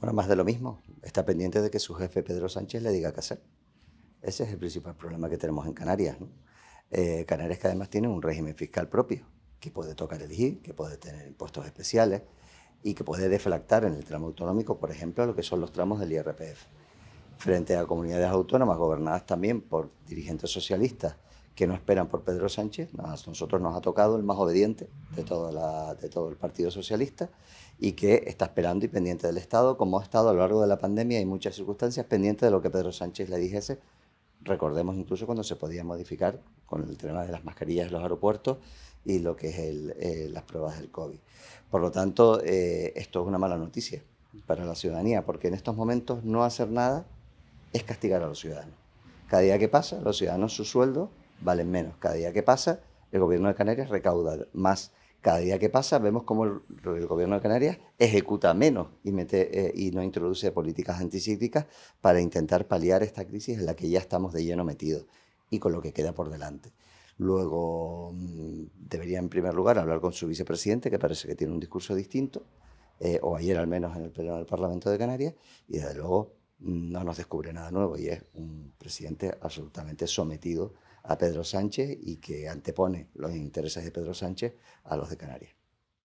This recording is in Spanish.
Bueno, más de lo mismo. Está pendiente de que su jefe Pedro Sánchez le diga qué hacer. Ese es el principal problema que tenemos en Canarias. ¿no? Eh, Canarias que además tiene un régimen fiscal propio, que puede tocar el elegir, que puede tener impuestos especiales y que puede deflactar en el tramo autonómico, por ejemplo, lo que son los tramos del IRPF frente a comunidades autónomas gobernadas también por dirigentes socialistas que no esperan por Pedro Sánchez. A nosotros nos ha tocado el más obediente de, la, de todo el Partido Socialista y que está esperando y pendiente del Estado, como ha estado a lo largo de la pandemia y muchas circunstancias, pendiente de lo que Pedro Sánchez le dijese. Recordemos incluso cuando se podía modificar con el tema de las mascarillas en los aeropuertos y lo que es eh, las pruebas del COVID. Por lo tanto, eh, esto es una mala noticia para la ciudadanía, porque en estos momentos no hacer nada es castigar a los ciudadanos. Cada día que pasa, los ciudadanos su sueldo valen menos. Cada día que pasa, el gobierno de Canarias recauda más. Cada día que pasa, vemos cómo el, gobierno de Canarias ejecuta menos y, mete, eh, y no introduce políticas anticíclicas para intentar paliar esta crisis en la que ya estamos de lleno metidos y con lo que queda por delante. Luego mm, debería en primer lugar hablar con su vicepresidente, que parece que tiene un discurso distinto, eh, o ayer al menos en el Pleno del Parlamento de Canarias, y desde luego no nos descubre nada nuevo y es un presidente absolutamente sometido a Pedro Sánchez y que antepone los intereses de Pedro Sánchez a los de Canarias.